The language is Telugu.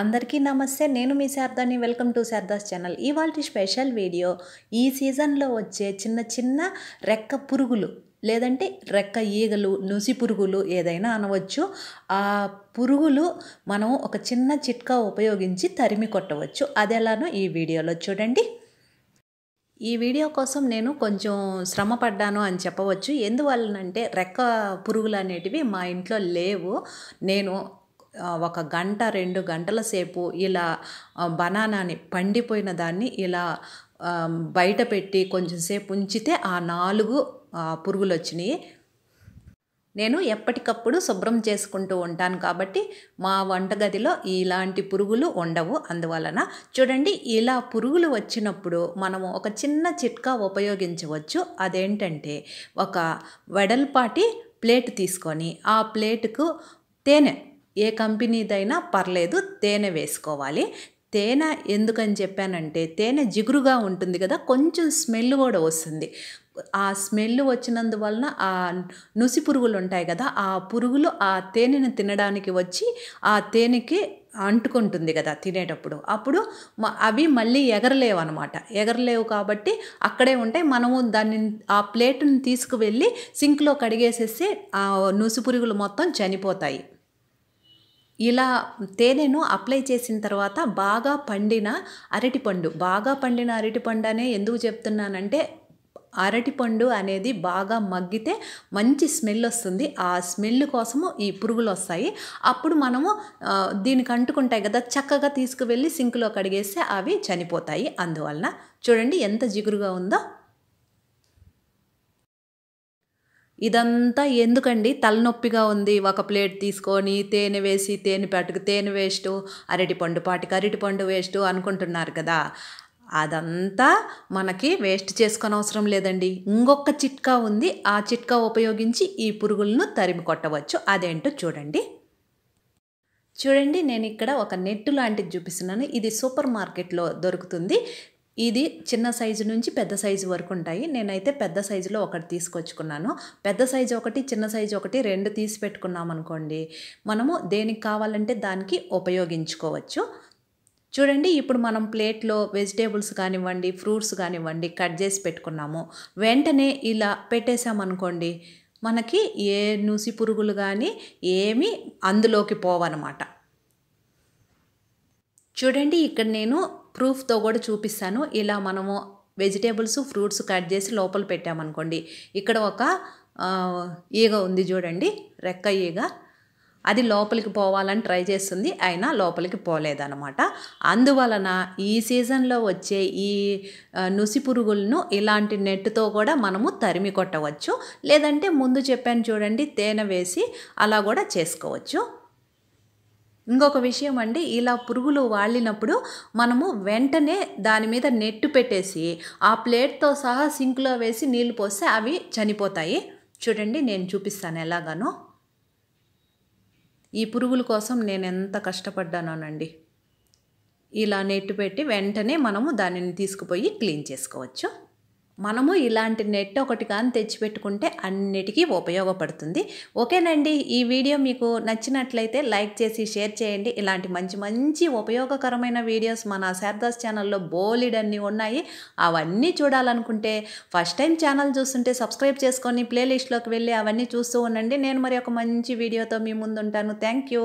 అందరికీ నమస్తే నేను మీ శారదాని వెల్కమ్ టు శారదాస్ ఛానల్ ఇవాళ స్పెషల్ వీడియో ఈ సీజన్లో వచ్చే చిన్న చిన్న రెక్క పురుగులు లేదంటే రెక్క ఈగలు నుసి పురుగులు ఏదైనా అనవచ్చు ఆ పురుగులు మనం ఒక చిన్న చిట్కా ఉపయోగించి తరిమి కొట్టవచ్చు అది ఎలానో ఈ వీడియోలో చూడండి ఈ వీడియో కోసం నేను కొంచెం శ్రమ పడ్డాను అని చెప్పవచ్చు ఎందువలనంటే రెక్క పురుగులు అనేటివి మా ఇంట్లో లేవు నేను ఒక గంట రెండు గంటల సేపు ఇలా బనానాని పండిపోయిన దాన్ని ఇలా బయట పెట్టి కొంచెంసేపు ఉంచితే ఆ నాలుగు పురుగులు వచ్చినాయి నేను ఎప్పటికప్పుడు శుభ్రం చేసుకుంటూ ఉంటాను కాబట్టి మా వంటగదిలో ఇలాంటి పురుగులు ఉండవు అందువలన చూడండి ఇలా పురుగులు వచ్చినప్పుడు మనము ఒక చిన్న చిట్కా ఉపయోగించవచ్చు అదేంటంటే ఒక వెడల్పాటి ప్లేట్ తీసుకొని ఆ ప్లేటుకు తేనె ఏ కంపెనీదైనా పర్లేదు తేనె వేసుకోవాలి తేనె ఎందుకని చెప్పానంటే తేనె జిగురుగా ఉంటుంది కదా కొంచెం స్మెల్ కూడా వస్తుంది ఆ స్మెల్ వచ్చినందువలన ఆ నుసి పురుగులు ఉంటాయి కదా ఆ పురుగులు ఆ తేనెను తినడానికి వచ్చి ఆ తేనెకి అంటుకుంటుంది కదా తినేటప్పుడు అప్పుడు అవి మళ్ళీ ఎగరలేవు అనమాట ఎగరలేవు కాబట్టి అక్కడే ఉంటాయి మనము దాన్ని ఆ ప్లేట్ని తీసుకువెళ్ళి సింక్లో కడిగేసేస్తే ఆ నుసి పురుగులు మొత్తం చనిపోతాయి ఇలా తేనెను అప్లై చేసిన తర్వాత బాగా పండిన అరటిపండు బాగా పండిన అరటిపండు ఎందుకు చెప్తున్నానంటే అరటిపండు అనేది బాగా మగ్గితే మంచి స్మెల్ వస్తుంది ఆ స్మెల్ కోసము ఈ పురుగులు వస్తాయి అప్పుడు మనము దీనికి అంటుకుంటాయి కదా చక్కగా తీసుకువెళ్ళి సింక్లో కడిగేస్తే అవి చనిపోతాయి అందువలన చూడండి ఎంత జిగురుగా ఉందో ఇదంతా ఎందుకండి తలనొప్పిగా ఉంది ఒక ప్లేట్ తీసుకొని తేనె వేసి తేనె పెట్టుకు తేనె వేస్ట్ అరటిపండు పాటికి అరటిపండు వేస్ట్ అనుకుంటున్నారు కదా అదంతా మనకి వేస్ట్ చేసుకొని అవసరం లేదండి ఇంకొక చిట్కా ఉంది ఆ చిట్కా ఉపయోగించి ఈ పురుగులను తరిమి కొట్టవచ్చు అదేంటో చూడండి చూడండి నేను ఇక్కడ ఒక నెట్టు లాంటిది చూపిస్తున్నాను ఇది సూపర్ మార్కెట్లో దొరుకుతుంది ఇది చిన్న సైజు నుంచి పెద్ద సైజు వరకు ఉంటాయి నేనైతే పెద్ద సైజులో ఒకటి తీసుకొచ్చుకున్నాను పెద్ద సైజు ఒకటి చిన్న సైజు ఒకటి రెండు తీసి పెట్టుకున్నాం అనుకోండి మనము దేనికి కావాలంటే దానికి ఉపయోగించుకోవచ్చు చూడండి ఇప్పుడు మనం ప్లేట్లో వెజిటేబుల్స్ కానివ్వండి ఫ్రూట్స్ కానివ్వండి కట్ చేసి పెట్టుకున్నాము వెంటనే ఇలా పెట్టేసామనుకోండి మనకి ఏ నుసి పురుగులు కానీ ఏమీ అందులోకి పోవన్నమాట చూడండి ఇక్కడ నేను ప్రూఫ్తో కూడా చూపిస్తాను ఇలా మనము వెజిటేబుల్స్ ఫ్రూట్స్ కట్ చేసి లోపల పెట్టామనుకోండి ఇక్కడ ఒక ఈగ ఉంది చూడండి రెక్క ఈగ అది లోపలికి పోవాలని ట్రై చేస్తుంది అయినా లోపలికి పోలేదనమాట అందువలన ఈ సీజన్లో వచ్చే ఈ నుసి పురుగులను ఇలాంటి నెట్తో కూడా మనము తరిమి కొట్టవచ్చు లేదంటే ముందు చెప్పాను చూడండి తేనె వేసి అలా కూడా చేసుకోవచ్చు ఇంకొక విషయం అండి ఇలా పురుగులు వాళ్ళినప్పుడు మనము వెంటనే దాని మీద నెట్టు పెట్టేసి ఆ ప్లేట్తో సహా సింక్లో వేసి నీళ్లు పోస్తే అవి చనిపోతాయి చూడండి నేను చూపిస్తాను ఎలాగానో ఈ పురుగుల కోసం నేను ఎంత కష్టపడ్డానోనండి ఇలా నెట్టు పెట్టి వెంటనే మనము దానిని తీసుకుపోయి క్లీన్ చేసుకోవచ్చు మనము ఇలాంటి నెట్ ఒకటి కానీ తెచ్చిపెట్టుకుంటే అన్నిటికీ ఉపయోగపడుతుంది ఓకేనండి ఈ వీడియో మీకు నచ్చినట్లయితే లైక్ చేసి షేర్ చేయండి ఇలాంటి మంచి మంచి ఉపయోగకరమైన వీడియోస్ మన శారదాస్ ఛానల్లో బోలిడ్ అన్నీ ఉన్నాయి అవన్నీ చూడాలనుకుంటే ఫస్ట్ టైం ఛానల్ చూస్తుంటే సబ్స్క్రైబ్ చేసుకొని ప్లేలిస్ట్లోకి వెళ్ళి అవన్నీ చూస్తూ ఉండండి నేను మరి ఒక మంచి వీడియోతో మీ ఉంటాను థ్యాంక్ యూ